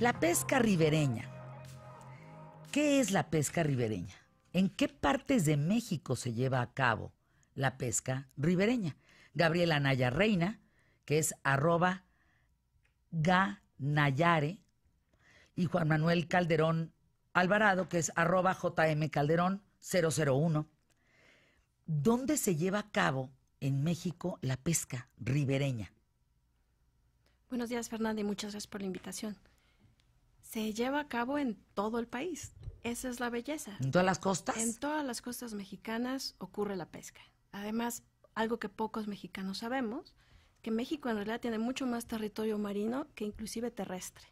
La pesca ribereña. ¿Qué es la pesca ribereña? ¿En qué partes de México se lleva a cabo la pesca ribereña? Gabriela Naya Reina, que es arroba ganayare, y Juan Manuel Calderón Alvarado, que es arroba JM Calderón 001. ¿Dónde se lleva a cabo en México la pesca ribereña? Buenos días, Fernanda, y muchas gracias por la invitación se lleva a cabo en todo el país. Esa es la belleza. ¿En todas las costas? En todas las costas mexicanas ocurre la pesca. Además, algo que pocos mexicanos sabemos, que México en realidad tiene mucho más territorio marino que inclusive terrestre.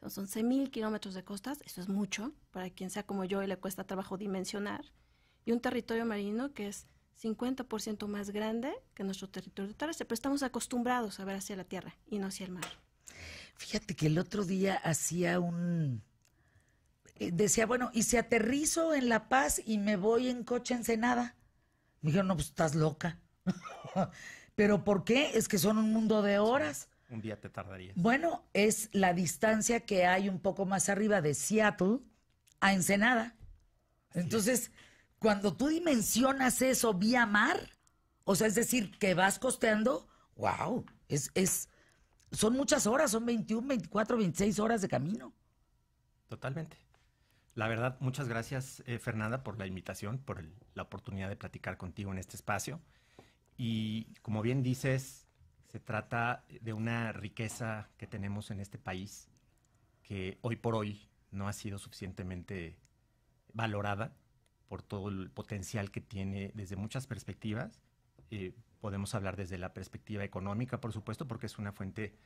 Entonces, mil kilómetros de costas, eso es mucho, para quien sea como yo y le cuesta trabajo dimensionar, y un territorio marino que es 50% más grande que nuestro territorio terrestre, pero estamos acostumbrados a ver hacia la tierra y no hacia el mar. Fíjate que el otro día hacía un... Eh, decía, bueno, ¿y si aterrizo en La Paz y me voy en coche a Ensenada? Me dijeron, no, pues estás loca. ¿Pero por qué? Es que son un mundo de horas. un día te tardaría. Bueno, es la distancia que hay un poco más arriba de Seattle a Ensenada. Entonces, cuando tú dimensionas eso vía mar, o sea, es decir, que vas costeando, wow, es, es, son muchas horas, son 21, 24, 26 horas de camino. Totalmente. La verdad, muchas gracias eh, Fernanda por la invitación, por la oportunidad de platicar contigo en este espacio. Y como bien dices, se trata de una riqueza que tenemos en este país que hoy por hoy no ha sido suficientemente valorada por todo el potencial que tiene desde muchas perspectivas eh, podemos hablar desde la perspectiva económica, por supuesto, porque es una fuente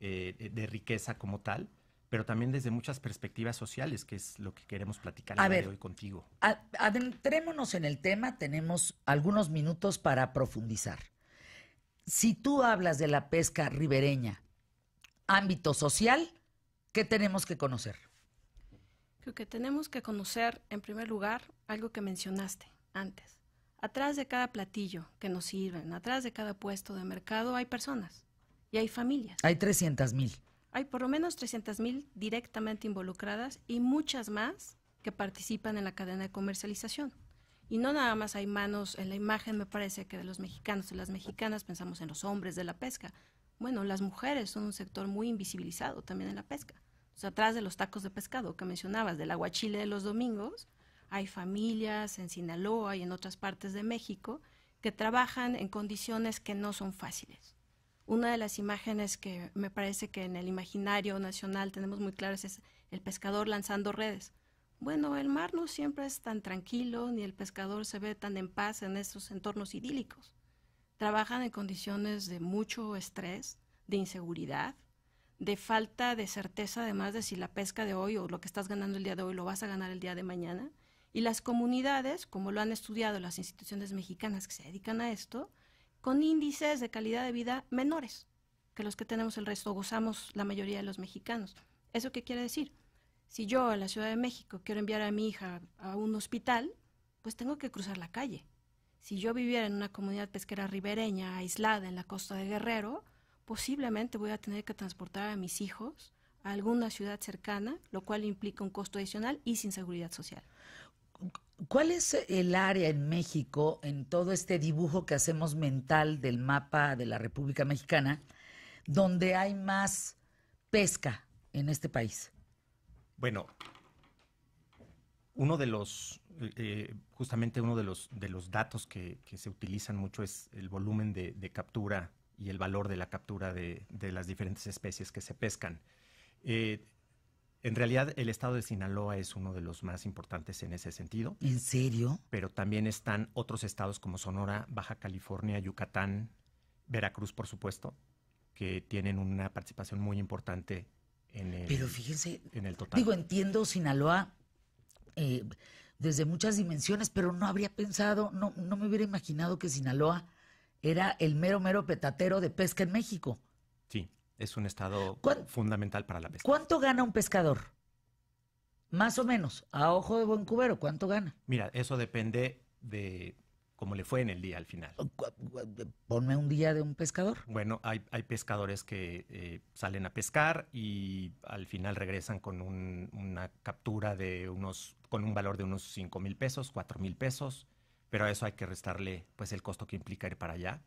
eh, de riqueza como tal, pero también desde muchas perspectivas sociales, que es lo que queremos platicar hoy contigo. adentrémonos en el tema, tenemos algunos minutos para profundizar. Si tú hablas de la pesca ribereña, ámbito social, ¿qué tenemos que conocer? Creo que tenemos que conocer, en primer lugar, algo que mencionaste antes, Atrás de cada platillo que nos sirven, atrás de cada puesto de mercado hay personas y hay familias. Hay 300 mil. Hay por lo menos 300 mil directamente involucradas y muchas más que participan en la cadena de comercialización. Y no nada más hay manos, en la imagen me parece que de los mexicanos, y las mexicanas pensamos en los hombres de la pesca. Bueno, las mujeres son un sector muy invisibilizado también en la pesca. O sea, atrás de los tacos de pescado que mencionabas, del aguachile de los domingos, hay familias en Sinaloa y en otras partes de México que trabajan en condiciones que no son fáciles. Una de las imágenes que me parece que en el imaginario nacional tenemos muy claras es el pescador lanzando redes. Bueno, el mar no siempre es tan tranquilo, ni el pescador se ve tan en paz en estos entornos idílicos. Trabajan en condiciones de mucho estrés, de inseguridad, de falta de certeza además de si la pesca de hoy o lo que estás ganando el día de hoy lo vas a ganar el día de mañana. Y las comunidades, como lo han estudiado las instituciones mexicanas que se dedican a esto, con índices de calidad de vida menores que los que tenemos el resto, gozamos la mayoría de los mexicanos. ¿Eso qué quiere decir? Si yo a la Ciudad de México quiero enviar a mi hija a un hospital, pues tengo que cruzar la calle. Si yo viviera en una comunidad pesquera ribereña, aislada en la costa de Guerrero, posiblemente voy a tener que transportar a mis hijos a alguna ciudad cercana, lo cual implica un costo adicional y sin seguridad social. ¿Cuál es el área en México, en todo este dibujo que hacemos mental del mapa de la República Mexicana, donde hay más pesca en este país? Bueno, uno de los, eh, eh, justamente uno de los, de los datos que, se utilizan mucho es el volumen de, captura y el valor de la captura de, las diferentes especies que se pescan. Eh, en realidad, el estado de Sinaloa es uno de los más importantes en ese sentido. ¿En serio? Pero también están otros estados como Sonora, Baja California, Yucatán, Veracruz, por supuesto, que tienen una participación muy importante en el, Pero fíjense, en el total. Digo, entiendo Sinaloa eh, desde muchas dimensiones, pero no habría pensado, no, no me hubiera imaginado que Sinaloa era el mero, mero petatero de pesca en México es un estado fundamental para la pesca. ¿Cuánto gana un pescador? Más o menos, a ojo de buen cubero, ¿cuánto gana? Mira, eso depende de cómo le fue en el día al final. Ponme un día de un pescador. Bueno, hay, pescadores que eh, salen a pescar y al final regresan con una captura de unos, con un valor de unos 5 mil pesos, 4 mil pesos, pero a eso hay que restarle pues el costo que implica ir para allá.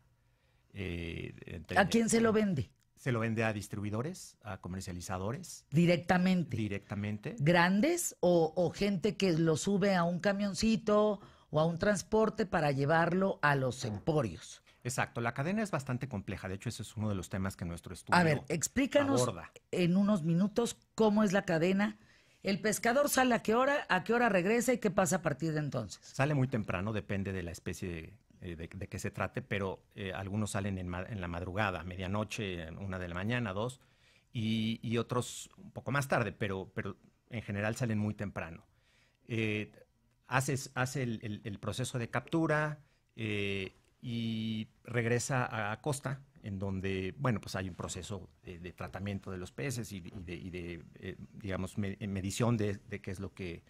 Eh, ¿A quién se lo vende? Se lo vende a distribuidores, a comercializadores. Directamente. Directamente. ¿Grandes o, gente que lo sube a un camioncito o a un transporte para llevarlo a los emporios? Exacto, la cadena es bastante compleja, de hecho ese es uno de los temas que nuestro estudio. A ver, explícanos en unos minutos cómo es la cadena. El pescador sale a qué hora, a qué hora regresa y qué pasa a partir de entonces. Sale muy temprano, depende de la especie de... Eh, de, qué se trate, pero eh, algunos salen en, la madrugada, medianoche, una de la mañana, dos, y, otros un poco más tarde, pero, en general salen muy temprano. Eh, hace el, proceso de captura y regresa a Costa, en donde, bueno, pues hay un proceso de, tratamiento de los peces y de, digamos, medición de, qué es lo que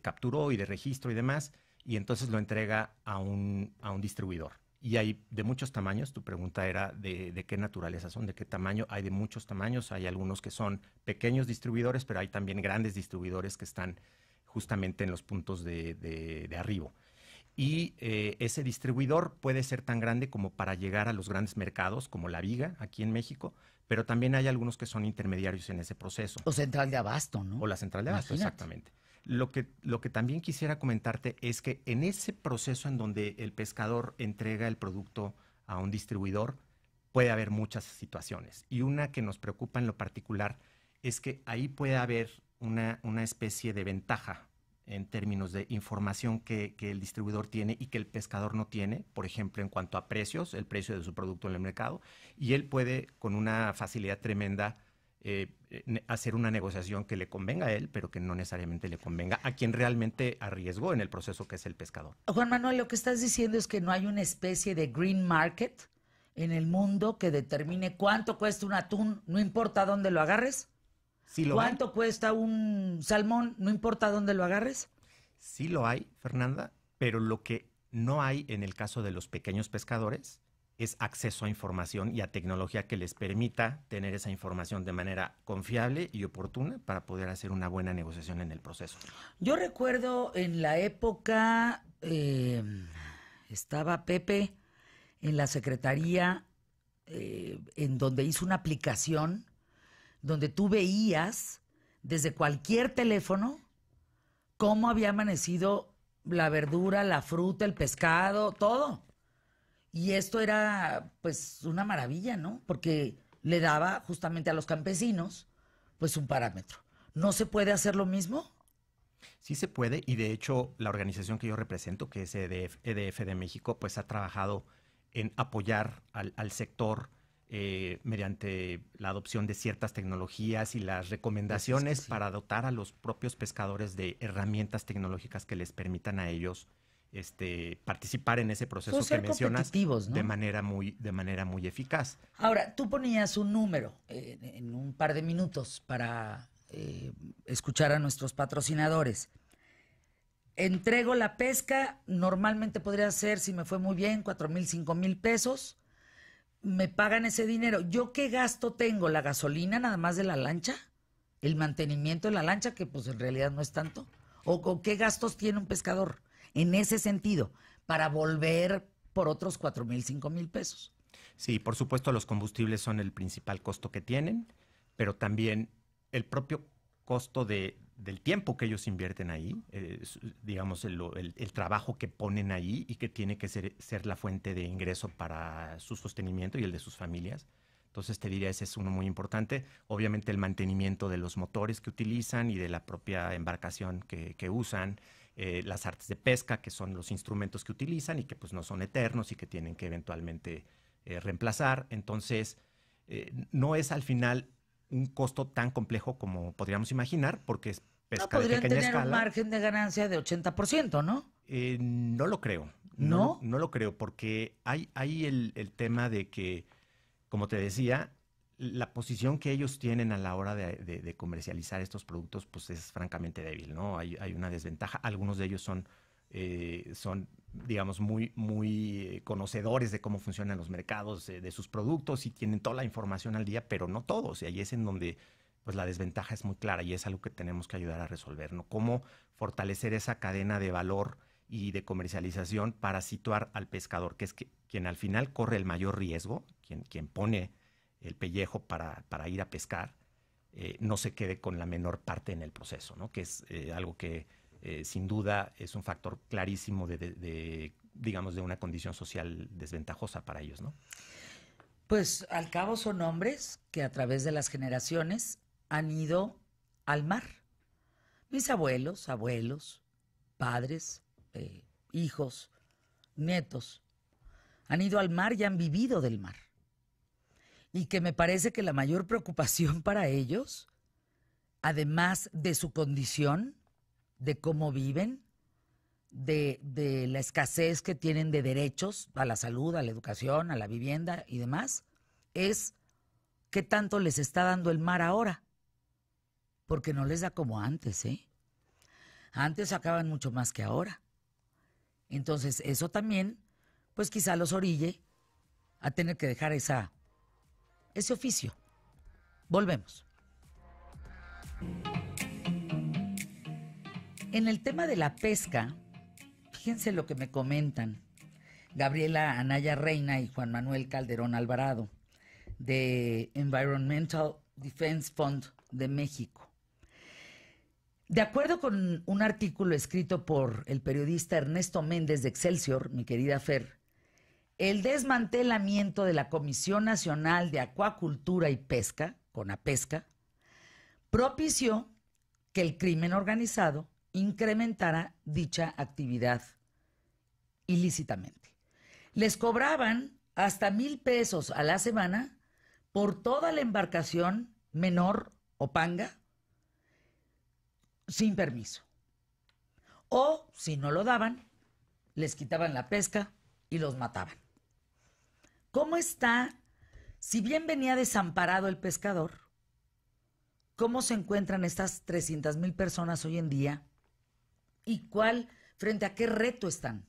capturó y de registro y demás y entonces lo entrega a un, distribuidor. Y hay de muchos tamaños, tu pregunta era de, qué naturaleza son, de qué tamaño, hay de muchos tamaños, hay algunos que son pequeños distribuidores, pero hay también grandes distribuidores que están justamente en los puntos de, de, arribo. Y eh, ese distribuidor puede ser tan grande como para llegar a los grandes mercados, como La Viga, aquí en México, pero también hay algunos que son intermediarios en ese proceso. O central de abasto, ¿no? O la central de abasto, exactamente. Lo que, también quisiera comentarte es que en ese proceso en donde el pescador entrega el producto a un distribuidor, puede haber muchas situaciones. Y una que nos preocupa en lo particular es que ahí puede haber una, especie de ventaja en términos de información que, el distribuidor tiene y que el pescador no tiene, por ejemplo, en cuanto a precios, el precio de su producto en el mercado, y él puede con una facilidad tremenda eh, eh, hacer una negociación que le convenga a él, pero que no necesariamente le convenga a quien realmente arriesgó en el proceso, que es el pescador. Juan Manuel, lo que estás diciendo es que no hay una especie de green market en el mundo que determine cuánto cuesta un atún, no importa dónde lo agarres. lo ¿Cuánto cuesta un salmón, no importa dónde lo agarres? Sí lo hay, Fernanda, pero lo que no hay en el caso de los pequeños pescadores es acceso a información y a tecnología que les permita tener esa información de manera confiable y oportuna para poder hacer una buena negociación en el proceso. Yo recuerdo en la época, eh, estaba Pepe en la Secretaría, eh, en donde hizo una aplicación donde tú veías desde cualquier teléfono cómo había amanecido la verdura, la fruta, el pescado, todo. Y esto era pues una maravilla, ¿no? Porque le daba justamente a los campesinos pues un parámetro. ¿No se puede hacer lo mismo? Sí se puede y de hecho la organización que yo represento, que es EDF, e de México, pues ha trabajado en apoyar al, sector eh, mediante la adopción de ciertas tecnologías y las recomendaciones pues para dotar a los propios pescadores de herramientas tecnológicas que les permitan a ellos este, participar en ese proceso que mencionas de, manera muy, de manera muy eficaz. Ahora, tú ponías un número en un par de minutos para eh, escuchar a nuestros patrocinadores. Entrego la pesca, normalmente podría ser, si me fue muy bien, cuatro mil, cinco mil pesos. Me pagan ese dinero. ¿Yo qué gasto tengo? ¿La gasolina nada más de la lancha? ¿El mantenimiento de la lancha, que pues en realidad no es tanto? ¿O, o qué gastos tiene un pescador? en ese sentido, para volver por otros cuatro mil, cinco mil pesos. Sí, por supuesto, los combustibles son el principal costo que tienen, pero también el propio costo de, del tiempo que ellos invierten ahí, eh, digamos, el, el, trabajo que ponen ahí y que tiene que ser, ser, la fuente de ingreso para su sostenimiento y el de sus familias. Entonces te diría, ese es uno muy importante. Obviamente el mantenimiento de los motores que utilizan y de la propia embarcación que, que usan, eh, las artes de pesca, que son los instrumentos que utilizan y que pues no son eternos y que tienen que eventualmente eh, reemplazar. Entonces, eh, no es al final un costo tan complejo como podríamos imaginar, porque es pesca no, tener un margen de ganancia de 80%, ¿no? no lo creo. ¿No? ¿No? lo creo, porque hay, el, el tema de que, como te decía, la posición que ellos tienen a la hora de, comercializar estos productos, pues es francamente débil, ¿no? Hay, una desventaja. Algunos de ellos son, eh, son digamos, muy, muy conocedores de cómo funcionan los mercados, de sus productos y tienen toda la información al día, pero no todos. Y ahí es en donde pues la desventaja es muy clara y es algo que tenemos que ayudar a resolver, ¿no? Cómo fortalecer esa cadena de valor y de comercialización para situar al pescador, que es quien al final corre el mayor riesgo, quien, quien pone el pellejo para, ir a pescar, eh, no se quede con la menor parte en el proceso, ¿no? que es eh, algo que eh, sin duda es un factor clarísimo de, de, digamos, de una condición social desventajosa para ellos. ¿no? Pues al cabo son hombres que a través de las generaciones han ido al mar. Mis abuelos, abuelos, padres, hijos, nietos, han ido al mar y han vivido del mar y que me parece que la mayor preocupación para ellos, además de su condición, de cómo viven, de, la escasez que tienen de derechos a la salud, a la educación, a la vivienda y demás, es qué tanto les está dando el mar ahora. Porque no les da como antes, ¿eh? Antes acaban mucho más que ahora. Entonces, eso también, pues quizá los orille a tener que dejar esa ese oficio. Volvemos. En el tema de la pesca, fíjense lo que me comentan Gabriela Anaya Reina y Juan Manuel Calderón Alvarado de Environmental Defense Fund de México. De acuerdo con un artículo escrito por el periodista Ernesto Méndez de Excelsior, mi querida Fer, el desmantelamiento de la Comisión Nacional de Acuacultura y Pesca, con CONAPESCA, propició que el crimen organizado incrementara dicha actividad ilícitamente. Les cobraban hasta mil pesos a la semana por toda la embarcación menor o panga sin permiso. O si no lo daban, les quitaban la pesca y los mataban. ¿Cómo está? Si bien venía desamparado el pescador, ¿cómo se encuentran estas 300 mil personas hoy en día? ¿Y cuál, frente a qué reto están?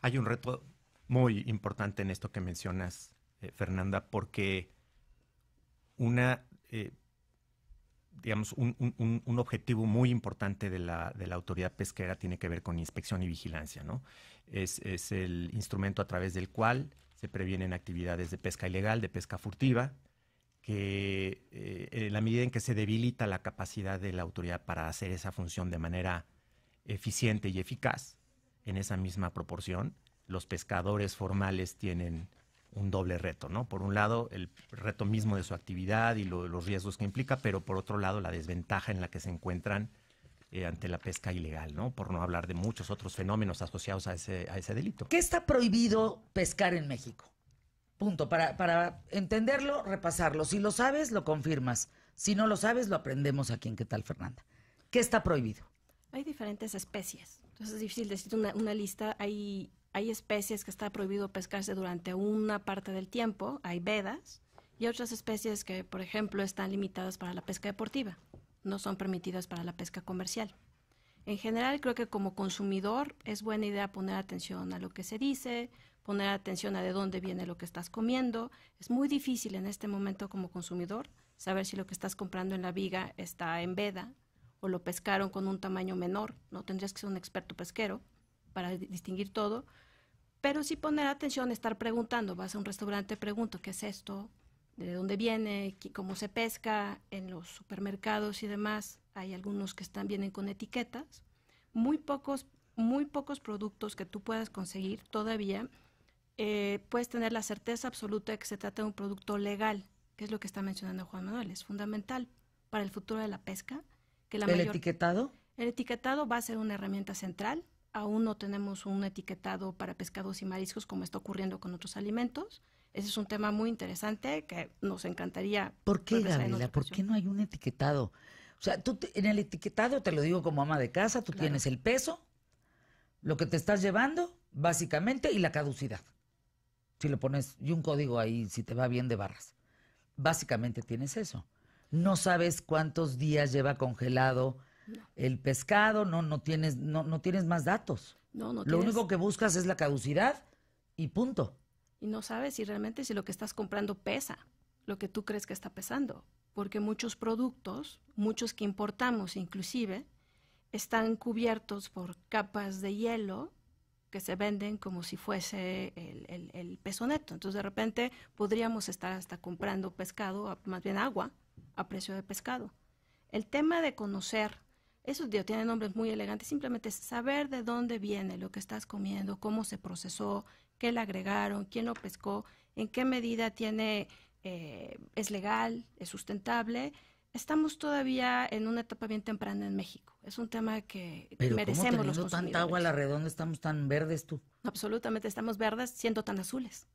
Hay un reto muy importante en esto que mencionas, eh, Fernanda, porque una eh, digamos, un, objetivo muy importante de la, autoridad pesquera tiene que ver con inspección y vigilancia, ¿no? Es, el instrumento a través del cual se previenen actividades de pesca ilegal, de pesca furtiva, que eh, en la medida en que se debilita la capacidad de la autoridad para hacer esa función de manera eficiente y eficaz, en esa misma proporción, los pescadores formales tienen un doble reto, ¿no? Por un lado, el reto mismo de su actividad y los riesgos que implica, pero por otro lado, la desventaja en la que se encuentran eh, ante la pesca ilegal, ¿no? Por no hablar de muchos otros fenómenos asociados a ese, a ese delito. ¿Qué está prohibido pescar en México? Punto. Para, para entenderlo, repasarlo. Si lo sabes, lo confirmas. Si no lo sabes, lo aprendemos aquí en ¿Qué tal, Fernanda? ¿Qué está prohibido? Hay diferentes especies. Entonces es difícil decir una, una lista. Hay hay especies que está prohibido pescarse durante una parte del tiempo, hay vedas, y otras especies que, por ejemplo, están limitadas para la pesca deportiva, no son permitidas para la pesca comercial. En general, creo que como consumidor es buena idea poner atención a lo que se dice, poner atención a de dónde viene lo que estás comiendo. Es muy difícil en este momento como consumidor saber si lo que estás comprando en la viga está en veda o lo pescaron con un tamaño menor. No tendrías que ser un experto pesquero para distinguir todo, pero sí poner atención, estar preguntando, vas a un restaurante, pregunto, ¿qué es esto? ¿De dónde viene? ¿Cómo se pesca? En los supermercados y demás hay algunos que están, vienen con etiquetas. Muy pocos, muy pocos productos que tú puedas conseguir todavía eh, puedes tener la certeza absoluta de que se trata de un producto legal, que es lo que está mencionando Juan Manuel. Es fundamental para el futuro de la pesca. Que ¿El etiquetado? El etiquetado va a ser una herramienta central aún no tenemos un etiquetado para pescados y mariscos como está ocurriendo con otros alimentos. Ese es un tema muy interesante que nos encantaría. ¿Por qué, Gabriela? ¿Por qué no hay un etiquetado? O sea, tú en el etiquetado, te lo digo como ama de casa, tú tienes el peso, lo que te estás llevando, básicamente, y la caducidad. Si lo pones, y un código ahí, si te va bien de barras. Básicamente tienes eso. No sabes cuántos días lleva congelado el pescado, no, tienes, no, tienes más datos. No, no Lo único que buscas es la caducidad y punto. Y no sabes si realmente si lo que estás comprando pesa, lo que tú crees que está pesando. Porque muchos productos, muchos que importamos inclusive, están cubiertos por capas de hielo que se venden como si fuese el, el, peso neto. Entonces, de repente podríamos estar hasta comprando pescado, más bien agua, a precio de pescado. El tema de conocer eso Dios, tiene nombres muy elegantes, simplemente saber de dónde viene lo que estás comiendo, cómo se procesó, qué le agregaron, quién lo pescó, en qué medida tiene, eh, es legal, es sustentable. Estamos todavía en una etapa bien temprana en México. Es un tema que Pero merecemos ¿cómo los consumidores. tanta agua a la redonda estamos tan verdes tú? Absolutamente, estamos verdes siendo tan azules.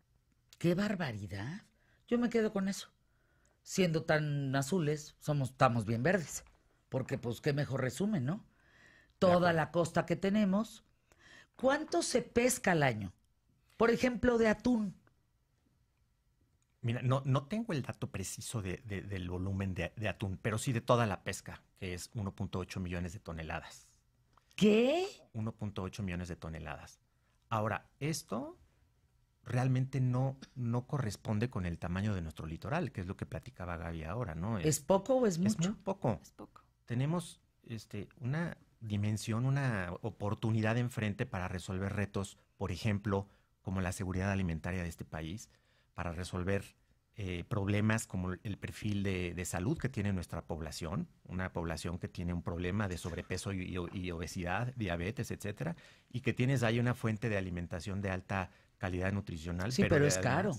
¡Qué barbaridad! Yo me quedo con eso. Siendo tan azules, somos, estamos bien verdes porque pues qué mejor resumen, ¿no? Toda la costa que tenemos. ¿Cuánto se pesca al año? Por ejemplo, de atún. Mira, no, no tengo el dato preciso del volumen de, atún, pero sí de toda la pesca, que es 1.8 millones de toneladas. ¿Qué? 1.8 millones de toneladas. Ahora, esto realmente no, no corresponde con el tamaño de nuestro litoral, que es lo que platicaba Gaby ahora, ¿no? ¿Es, poco o es mucho? Es poco. Es poco tenemos este, una dimensión, una oportunidad enfrente para resolver retos, por ejemplo, como la seguridad alimentaria de este país, para resolver eh, problemas como el perfil de, salud que tiene nuestra población, una población que tiene un problema de sobrepeso y, obesidad, diabetes, etcétera, y que tienes ahí una fuente de alimentación de alta calidad nutricional. Sí, pero, es caro.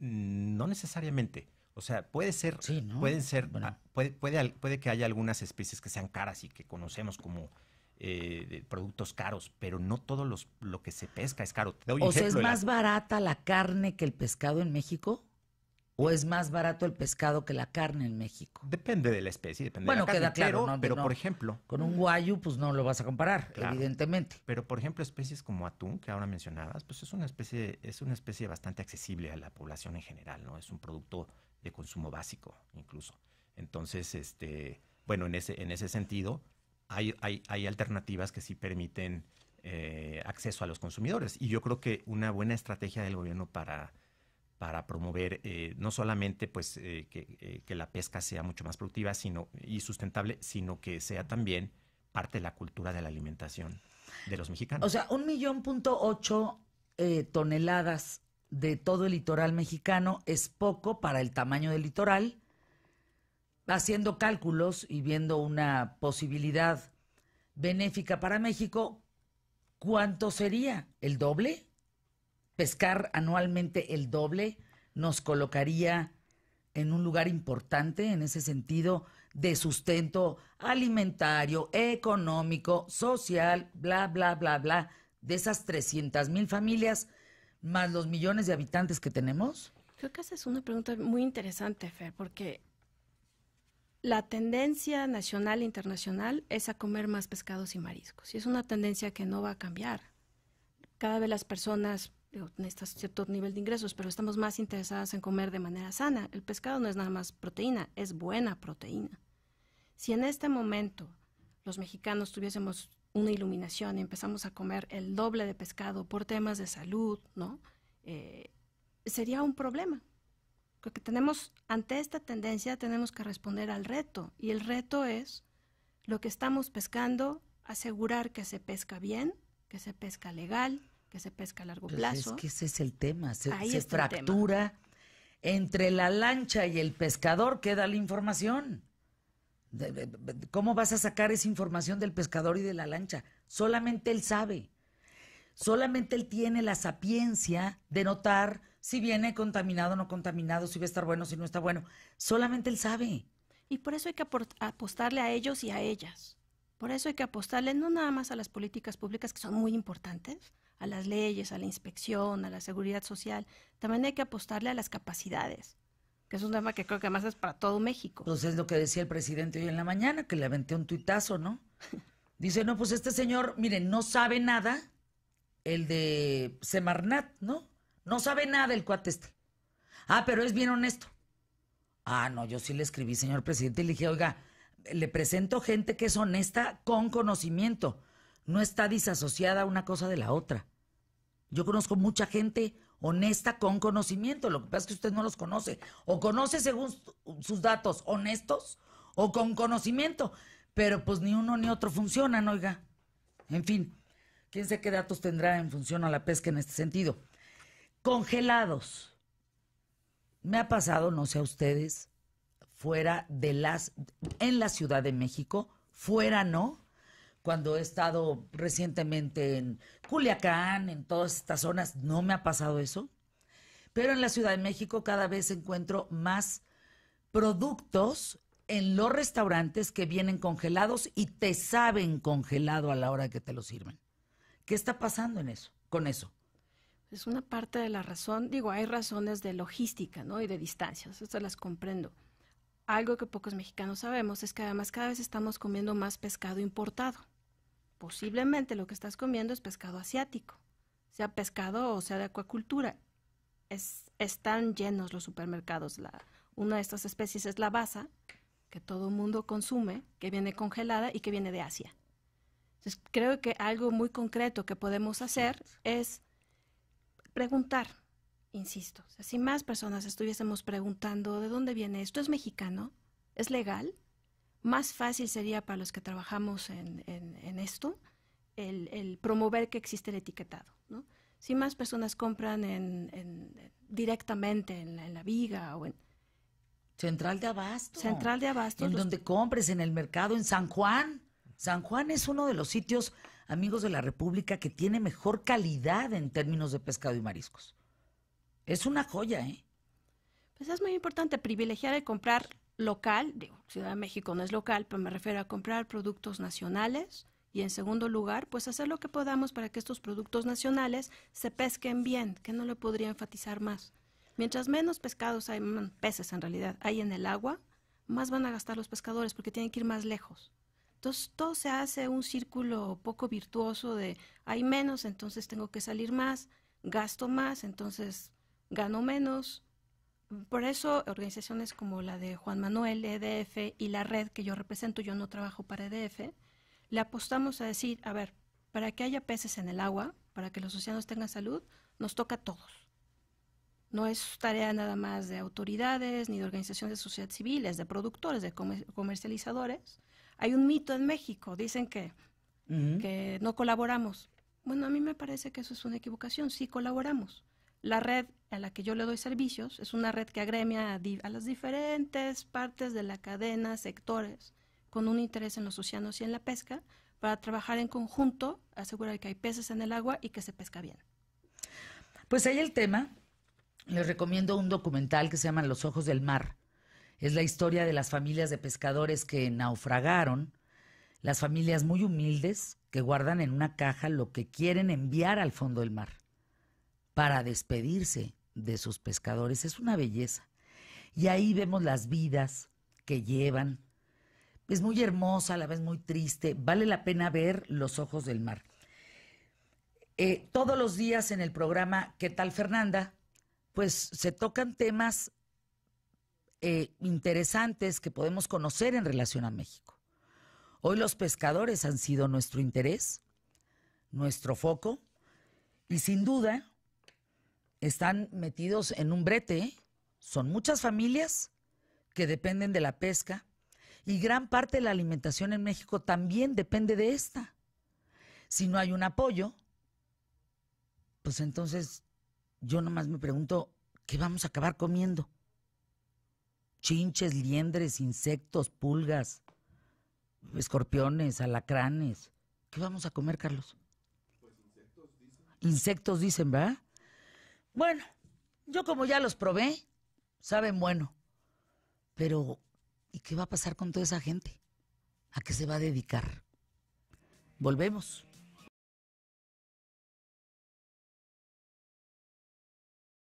Mm, no necesariamente. O sea, puede ser, pueden ser, ah, puede, puede, que haya algunas especies que sean caras y que conocemos como eh, productos caros, pero no todo los, lo que se pesca es caro. o sea, ¿es más barata la carne que el pescado en México? ¿O es más barato el pescado que la carne en México? Depende de la especie, depende de la carne. queda claro, pero, por ejemplo... Con un guayu, pues no lo vas a comparar, evidentemente. Pero, por ejemplo, especies como atún, que ahora mencionabas, pues es una especie es una especie bastante accesible a la población en general, ¿no? Es un producto de consumo básico incluso. Entonces, este, bueno, en ese, en ese sentido, hay, hay, alternativas que sí permiten eh, acceso a los consumidores. Y yo creo que una buena estrategia del gobierno para, para promover eh, no solamente pues, eh, que, la pesca sea mucho más productiva sino, y sustentable, sino que sea también parte de la cultura de la alimentación de los mexicanos. O sea, un millón punto ocho toneladas de todo el litoral mexicano es poco para el tamaño del litoral, haciendo cálculos y viendo una posibilidad benéfica para México, ¿cuánto sería? ¿El doble? Pescar anualmente el doble nos colocaría en un lugar importante en ese sentido de sustento alimentario, económico, social, bla, bla, bla, bla, de esas 300 mil familias más los millones de habitantes que tenemos? Creo que esa es una pregunta muy interesante, Fer, porque la tendencia nacional e internacional es a comer más pescados y mariscos. Y es una tendencia que no va a cambiar. Cada vez las personas necesitan cierto nivel de ingresos, pero estamos más interesadas en comer de manera sana. El pescado no es nada más proteína, es buena proteína. Si en este momento los mexicanos tuviésemos una iluminación, y empezamos a comer el doble de pescado por temas de salud, ¿no? Eh, sería un problema. Porque tenemos, ante esta tendencia, tenemos que responder al reto. Y el reto es lo que estamos pescando, asegurar que se pesca bien, que se pesca legal, que se pesca a largo pues plazo. Es que ese es el tema, se, fractura. Entre la lancha y el pescador queda la información. ¿Cómo vas a sacar esa información del pescador y de la lancha? Solamente él sabe. Solamente él tiene la sapiencia de notar si viene contaminado o no contaminado, si va a estar bueno o si no está bueno. Solamente él sabe. Y por eso hay que apostarle a ellos y a ellas. Por eso hay que apostarle no nada más a las políticas públicas, que son muy importantes, a las leyes, a la inspección, a la seguridad social. También hay que apostarle a las capacidades que es un tema que creo que más es para todo México. Entonces pues es lo que decía el presidente hoy en la mañana, que le aventé un tuitazo, ¿no? Dice, no, pues este señor, miren, no sabe nada el de Semarnat, ¿no? No sabe nada el cuate este. Ah, pero es bien honesto. Ah, no, yo sí le escribí, señor presidente, y le dije, oiga, le presento gente que es honesta con conocimiento. No está disasociada una cosa de la otra. Yo conozco mucha gente honesta con conocimiento. Lo que pasa es que usted no los conoce. O conoce según sus datos honestos o con conocimiento. Pero pues ni uno ni otro funcionan, oiga. En fin, quién sé qué datos tendrá en función a la pesca en este sentido. Congelados. Me ha pasado, no sé a ustedes, fuera de las, en la Ciudad de México, fuera no, cuando he estado recientemente en Culiacán, en todas estas zonas, no me ha pasado eso. Pero en la Ciudad de México cada vez encuentro más productos en los restaurantes que vienen congelados y te saben congelado a la hora que te lo sirven. ¿Qué está pasando en eso, con eso? Es una parte de la razón, digo, hay razones de logística, Y de distancias, eso las comprendo. Algo que pocos mexicanos sabemos es que además cada vez estamos comiendo más pescado importado posiblemente lo que estás comiendo es pescado asiático, sea pescado o sea de acuacultura. están llenos los supermercados. una de estas especies es la basa, que todo el mundo consume, que viene congelada y que viene de Asia. Entonces, creo que algo muy concreto que podemos hacer es preguntar, insisto. si más personas estuviésemos preguntando, ¿de dónde viene esto? ¿Es mexicano? ¿Es legal? más fácil sería para los que trabajamos en, esto el, promover que existe el etiquetado. ¿no? Si más personas compran en, directamente en la, viga o en... Central de Abasto. Central de Abasto. En donde compres, en el mercado, en San Juan. San Juan es uno de los sitios, amigos de la República, que tiene mejor calidad en términos de pescado y mariscos. Es una joya, ¿eh? Pues es muy importante privilegiar el comprar local, digo, Ciudad de México no es local, pero me refiero a comprar productos nacionales y en segundo lugar, pues hacer lo que podamos para que estos productos nacionales se pesquen bien, que no lo podría enfatizar más. Mientras menos pescados hay, mm, peces en realidad, hay en el agua, más van a gastar los pescadores porque tienen que ir más lejos. Entonces todo se hace un círculo poco virtuoso de hay menos, entonces tengo que salir más, gasto más, entonces gano menos, por eso organizaciones como la de Juan Manuel, EDF y la red que yo represento, yo no trabajo para EDF, le apostamos a decir, a ver, para que haya peces en el agua, para que los océanos tengan salud, nos toca a todos. No es tarea nada más de autoridades ni de organizaciones de sociedad civiles, de productores, de comercializadores. Hay un mito en México, dicen que, que no colaboramos. Bueno, a mí me parece que eso es una equivocación, sí colaboramos. La red a la que yo le doy servicios es una red que agremia a, las diferentes partes de la cadena, sectores, con un interés en los océanos y en la pesca, para trabajar en conjunto, asegurar que hay peces en el agua y que se pesca bien. Pues ahí el tema. Les recomiendo un documental que se llama Los Ojos del Mar. Es la historia de las familias de pescadores que naufragaron, las familias muy humildes que guardan en una caja lo que quieren enviar al fondo del mar para despedirse de sus pescadores. Es una belleza. Y ahí vemos las vidas que llevan. Es muy hermosa, a la vez muy triste. Vale la pena ver los ojos del mar. Eh, todos los días en el programa ¿Qué tal Fernanda? Pues se tocan temas eh, interesantes que podemos conocer en relación a México. Hoy los pescadores han sido nuestro interés, nuestro foco, y sin duda están metidos en un brete. Son muchas familias que dependen de la pesca y gran parte de la alimentación en México también depende de esta. Si no hay un apoyo, pues entonces yo nomás me pregunto, ¿qué vamos a acabar comiendo? Chinches, liendres, insectos, pulgas, escorpiones, alacranes. ¿Qué vamos a comer, Carlos? Pues insectos dicen. Insectos dicen, ¿verdad? Bueno, yo como ya los probé, saben bueno. Pero, ¿y qué va a pasar con toda esa gente? ¿A qué se va a dedicar? Volvemos.